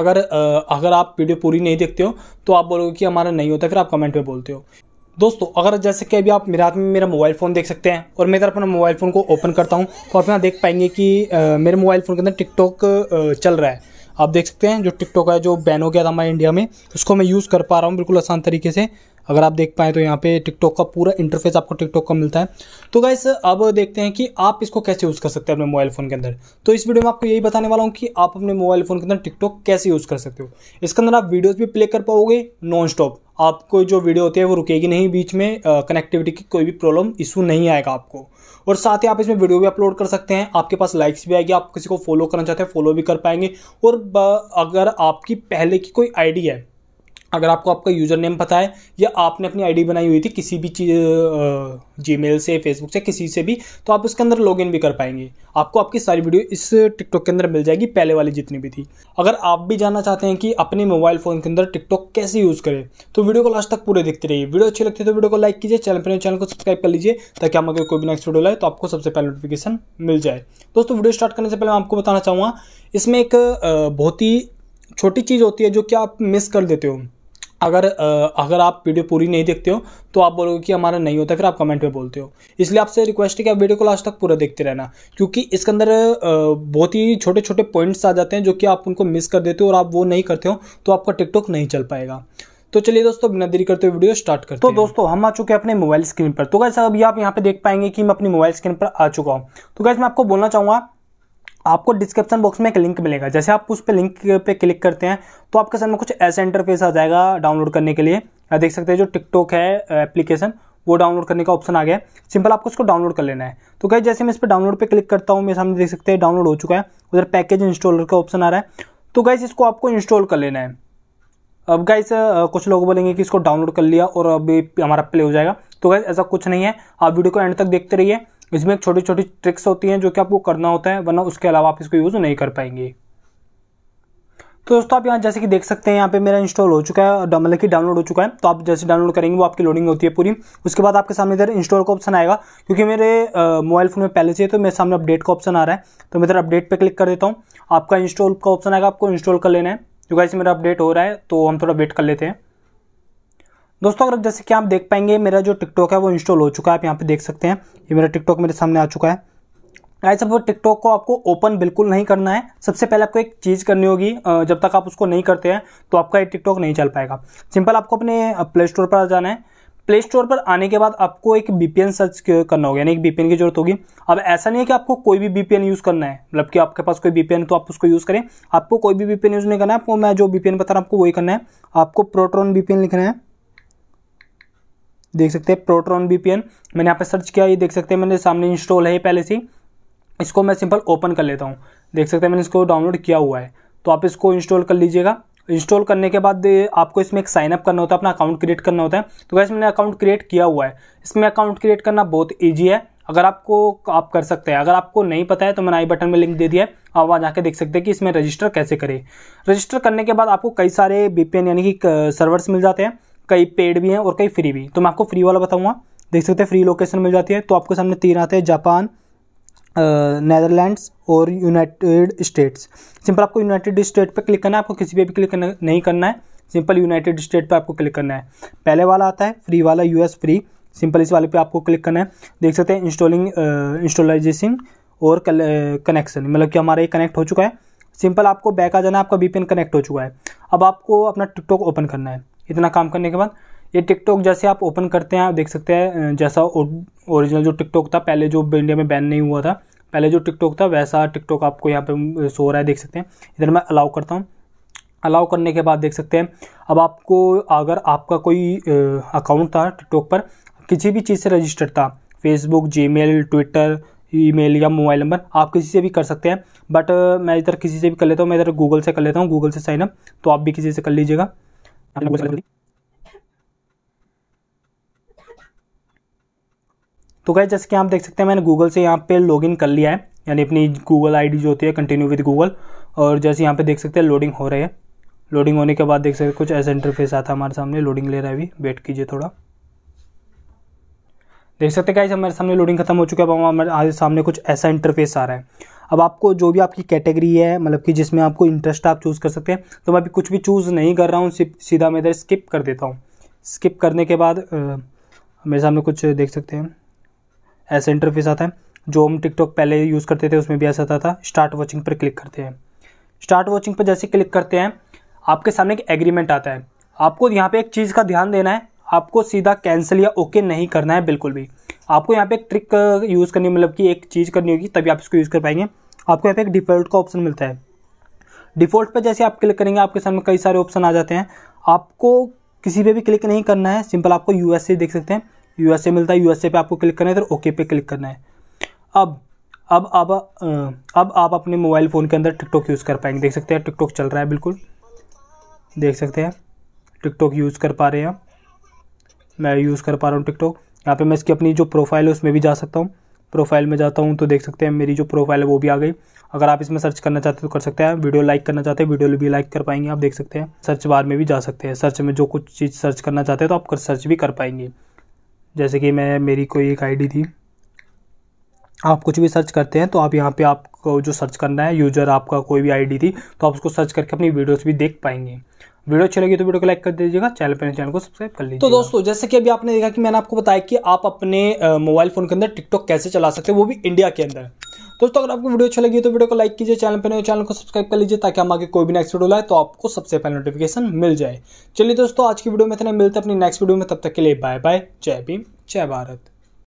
अगर अगर आप वीडियो पूरी नहीं देखते हो तो आप बोलोगे कि हमारा नहीं होता फिर आप कमेंट पे बोलते हो दोस्तों अगर जैसे कि अभी आप मेरे हाथ में मेरा मोबाइल फ़ोन देख सकते हैं और मैं इधर अपना मोबाइल फ़ोन को ओपन करता हूँ तो आप यहाँ देख पाएंगे कि मेरे मोबाइल फ़ोन के अंदर टिकटॉक चल रहा है आप देख सकते हैं जो टिकटॉक है जो बैन हो गया था हमारे इंडिया में उसको मैं यूज़ कर पा रहा हूँ बिल्कुल आसान तरीके से अगर आप देख पाएँ तो यहाँ पे टिकटॉक का पूरा इंटरफेस आपको टिकटॉक का मिलता है तो गाइस अब देखते हैं कि आप इसको कैसे यूज़ कर सकते हैं अपने मोबाइल फ़ोन के अंदर तो इस वीडियो में आपको यही बताने वाला हूँ कि आप अपने मोबाइल फ़ोन के अंदर टिकटॉक कैसे यूज़ कर सकते हो इसके अंदर आप वीडियोज़ भी प्ले कर पाओगे नॉन स्टॉप आपको जो वीडियो होती है वो रुकेगी नहीं बीच में कनेक्टिविटी की कोई भी प्रॉब्लम इशू नहीं आएगा आपको और साथ ही आप इसमें वीडियो भी अपलोड कर सकते हैं आपके पास लाइक्स भी आएगी आप किसी को फॉलो करना चाहते हैं फॉलो भी कर पाएंगे और अगर आपकी पहले की कोई आईडी है अगर आपको आपका यूज़र नेम पता है या आपने अपनी आईडी बनाई हुई थी किसी भी चीज़ जी से फेसबुक से किसी से भी तो आप उसके अंदर लॉगिन भी कर पाएंगे आपको आपकी सारी वीडियो इस टिकटॉक के अंदर मिल जाएगी पहले वाली जितनी भी थी अगर आप भी जानना चाहते हैं कि अपने मोबाइल फ़ोन के अंदर टिकटॉक कैसे यूज़ करें तो वीडियो को लास्ट तक पूरे देखते रहिए वीडियो अच्छी लगती है तो वीडियो को लाइक कीजिए चैनल पर चैनल को सब्सक्राइब कर लीजिए ताकि हम अगर कोई भी नेक्स्ट वीडियो लाए तो आपको सबसे पहले नोटिफिकेशन मिल जाए दोस्तों वीडियो स्टार्ट करने से पहले मैं आपको बताना चाहूँगा इसमें एक बहुत ही छोटी चीज़ होती है जो कि आप मिस कर देते हो अगर अगर आप वीडियो पूरी नहीं देखते हो तो आप बोलोगे कि हमारा नहीं होता फिर आप कमेंट में बोलते हो इसलिए आपसे रिक्वेस्ट है कि आप वीडियो को लास्ट तक पूरा देखते रहना क्योंकि इसके अंदर बहुत ही छोटे छोटे पॉइंट्स आ जाते हैं जो कि आप उनको मिस कर देते हो और आप वो नहीं करते हो तो आपका टिकटॉक नहीं चल पाएगा तो चलिए दोस्तों बिना देरी करते हुए वीडियो स्टार्ट करते तो हैं। दोस्तों हम आ चुके हैं अपने मोबाइल स्क्रीन पर तो गैस अभी आप यहाँ पे देख पाएंगे कि मैं अपनी मोबाइल स्क्रीन पर आ चुका हूँ तो गैस मैं आपको बोलना चाहूँगा आपको डिस्क्रिप्शन बॉक्स में एक लिंक मिलेगा जैसे आप उस पर लिंक पे क्लिक करते हैं तो आपके सामने कुछ ऐसा इंटरफेस आ जाएगा डाउनलोड करने के लिए या देख सकते हैं जो टिकटॉक है एप्लीकेशन वो डाउनलोड करने का ऑप्शन आ गया सिंपल आपको उसको डाउनलोड कर लेना है तो कहीं जैसे मैं इस पर डाउनलोड पर क्लिक करता हूँ मेरे सामने देख सकते हैं डाउनलोड हो चुका है उधर पैकेज इंस्टॉलर का ऑप्शन आ रहा है तो गाइज इसको आपको इंस्टॉल कर लेना है अब गाइज कुछ लोग बोलेंगे कि इसको डाउनलोड कर लिया और अभी हमारा प्ले हो जाएगा तो गाइज ऐसा कुछ नहीं है आप वीडियो को एंड तक देखते रहिए इसमें एक छोटी छोटी ट्रिक्स होती हैं जो कि आपको करना होता है वरना उसके अलावा आप इसको यूज़ नहीं कर पाएंगे तो दोस्तों आप यहाँ जैसे कि देख सकते हैं यहाँ पे मेरा इंस्टॉल हो चुका है मतलब कि डाउनलोड हो चुका है तो आप जैसे डाउनलोड करेंगे वो आपकी लोडिंग होती है पूरी उसके बाद आपके सामने इधर इंस्टॉल का ऑप्शन आएगा क्योंकि मेरे मोबाइल फ़ोन में पहले से तो मेरे सामने अपडेट का ऑप्शन आ रहा है तो मैं इधर अपडेट पर क्लिक कर देता हूँ आपका इंस्टॉल का ऑप्शन आएगा आपको इंस्टॉल कर लेना है जो तो ऐसे मेरा अपडेट हो रहा है तो हम थोड़ा वेट कर लेते हैं दोस्तों अगर जैसे कि आप देख पाएंगे मेरा जो टिकटॉक है वो इंस्टॉल हो चुका है आप यहाँ पे देख सकते हैं ये मेरा टिकटॉक मेरे सामने आ चुका है ऐसे वो टिकटॉक को आपको ओपन बिल्कुल नहीं करना है सबसे पहले आपको एक चीज़ करनी होगी जब तक आप उसको नहीं करते हैं तो आपका ये टिकटॉक नहीं चल पाएगा सिंपल आपको अपने प्ले स्टोर पर जाना है प्ले स्टोर पर आने के बाद आपको एक बीपीएन सर्च करना होगा यानी एक बीपीएन की जरूरत होगी अब ऐसा नहीं है कि आपको कोई भी बीपीएन यूज़ करना है मतलब कि आपके पास कोई बीपीएन तो आप उसको यूज़ करें आपको कोई भी बीपीएन यूज़ नहीं करना है आपको मैं जो बीपीएन बता रहा हूँ आपको वही करना है आपको प्रोटोन बीपीएन लिखना है देख सकते हैं प्रोट्रॉन एन मैंने यहाँ पर सर्च किया ये देख सकते हैं मैंने सामने इंस्टॉल है पहले से इसको मैं सिंपल ओपन कर लेता हूँ देख सकते हैं मैंने इसको डाउनलोड किया हुआ है तो आप इसको इंस्टॉल कर लीजिएगा इंस्टॉल करने के बाद आपको इसमें एक साइनअप करना होता है अपना अकाउंट क्रिएट करना होता है तो वैसे मैंने अकाउंट क्रिएट किया हुआ है इसमें अकाउंट क्रिएट करना बहुत ईजी है अगर आपको आप कर सकते हैं अगर आपको नहीं पता है तो मैंने आई बटन में लिंक दे दिया है आप वहाँ जाके देख सकते हैं कि इसमें रजिस्टर कैसे करें रजिस्टर करने के बाद आपको कई सारे बी यानी कि सर्वर्स मिल जाते हैं कई पेड भी हैं और कई फ्री भी तो मैं आपको फ्री वाला बताऊँगा देख सकते हैं फ्री लोकेशन मिल जाती है तो आपके सामने तीन आते हैं जापान uh, और यूनाइटेड स्टेट्स सिंपल आपको यूनाइटेड स्टेट पर क्लिक करना है आपको किसी पे भी क्लिक नहीं करना है सिंपल यूनाइटेड स्टेट पर आपको क्लिक करना है पहले वाला आता है फ्री वाला यूएस फ्री सिंपल इस वाले पे आपको क्लिक करना है देख सकते हैं इंस्टॉलिंग इंस्टॉलाइजेशन और कनेक्शन मतलब कि हमारा ये कनेक्ट हो चुका है सिंपल आपको बैक आ जाना है आपका बी कनेक्ट हो चुका है अब आपको अपना टिकटॉक ओपन करना है इतना काम करने के बाद ये टिकटॉक जैसे आप ओपन करते हैं आप देख सकते हैं जैसा ओरिजिनल जो टिकटॉक था पहले जो इंडिया में बैन नहीं हुआ था पहले जो टिकटॉक था वैसा टिकटॉक आपको यहाँ पे सो रहा है देख सकते हैं इधर मैं अलाउ करता हूँ अलाउ करने के बाद देख सकते हैं अब आपको अगर आपका कोई अकाउंट था टिकटॉक पर किसी भी चीज़ से रजिस्टर्ड था फेसबुक जी ट्विटर ईमेल या मोबाइल नंबर आप किसी से भी कर सकते हैं बट मैं इधर किसी से भी कर लेता हूँ मैं इधर गूगल से कर लेता हूँ गूगल से साइनअप तो आप भी किसी से कर लीजिएगा दी तो गाइज जैसे कि आप देख सकते हैं मैंने गूगल से यहाँ पे लॉगिन कर लिया है यानी अपनी गूगल आईडी जो होती है कंटिन्यू विद गूगल और जैसे यहाँ पे देख सकते हैं लोडिंग हो रही है लोडिंग होने के बाद देख सकते हैं कुछ ऐसा इंटरफेस आता है हमारे सामने लोडिंग ले रहा है अभी वेट कीजिए थोड़ा देख सकते हैं गाइज हमारे सामने लोडिंग खत्म हो चुका है अब हमारे सामने कुछ ऐसा इंटरफेस आ रहा है अब आपको जो भी आपकी कैटेगरी है मतलब कि जिसमें आपको इंटरेस्ट आप चूज़ कर सकते हैं तो मैं अभी कुछ भी चूज़ नहीं कर रहा हूँ सीधा मैं इधर स्किप कर देता हूँ स्किप करने के बाद मेरे सामने कुछ देख सकते हैं ऐसा इंटरफेस आता है जो हम टिकटॉक पहले यूज़ करते थे उसमें भी ऐसा आता था स्टार्ट वॉचिंग पर क्लिक करते हैं स्टार्ट वॉचिंग पर जैसे क्लिक करते हैं आपके सामने एक एग्रीमेंट आता है आपको यहाँ पे एक चीज़ का ध्यान देना है आपको सीधा कैंसिल या ओके नहीं करना है बिल्कुल भी आपको यहाँ पे एक ट्रिक यूज़ uh, करनी मतलब कि एक चीज़ करनी होगी तभी आप इसको यूज़ कर पाएंगे आपको यहाँ पे एक डिफ़ॉल्ट का ऑप्शन मिलता है डिफ़ॉल्ट पर जैसे आप क्लिक करेंगे आपके सामने कई सारे ऑप्शन आ जाते हैं आपको किसी पे भी क्लिक नहीं करना है सिंपल आपको यू देख सकते हैं यू मिलता है यू पे आपको क्लिक करना है तो ओके पे क्लिक करना है अब अब अब अब आप अपने मोबाइल फ़ोन के अंदर टिकटॉक यूज़ कर पाएंगे देख सकते हैं टिकटॉक चल रहा है बिल्कुल देख सकते हैं टिकटॉक यूज़ कर पा रहे हैं आप मैं यूज़ कर पा रहा हूँ टिकटॉक यहाँ पे मैं इसकी अपनी जो प्रोफाइल है उसमें भी जा सकता हूँ प्रोफाइल में जाता हूँ तो देख सकते हैं मेरी जो प्रोफाइल है वो भी आ गई अगर आप इसमें सर्च करना चाहते हैं तो कर सकते हैं वीडियो लाइक करना चाहते हैं वीडियो भी लाइक कर पाएंगे आप देख सकते हैं सर्च बार में भी जा सकते हैं सर्च में जो कुछ चीज़ सर्च करना चाहते हैं तो आप कर सर्च भी कर पाएंगे जैसे कि मैं मेरी कोई एक आई थी आप कुछ भी सर्च करते हैं तो आप यहाँ पर आपको जो सर्च करना है यूजर आपका कोई भी आई थी तो आप उसको सर्च करके अपनी वीडियोज़ भी देख पाएंगे वीडियो अच्छी लगी तो वीडियो को लाइक कर दीजिएगा चैनल पर चैनल को सब्सक्राइब कर लीजिए तो दोस्तों जैसे कि अभी आपने देखा कि मैंने आपको बताया कि आप अपने मोबाइल फोन के अंदर टिकटॉक कैसे चला सकते हैं वो भी इंडिया के अंदर दोस्तों अगर आपको वीडियो अच्छी लगी तो वीडियो को लाइक कीजिए चैनल पर चैनल को सब्सक्राइब कर लीजिए ताकि हम आगे कोई भी नेक्स्ट वीडियो लाए तो आपको सबसे पहले नोटिफिकेशन मिल जाए चलिए दोस्तों आज की वीडियो में इतना मिलते हैं अपनी नेक्स्ट वीडियो में तब तक के लिए बाय बाय जय भीम जय भारत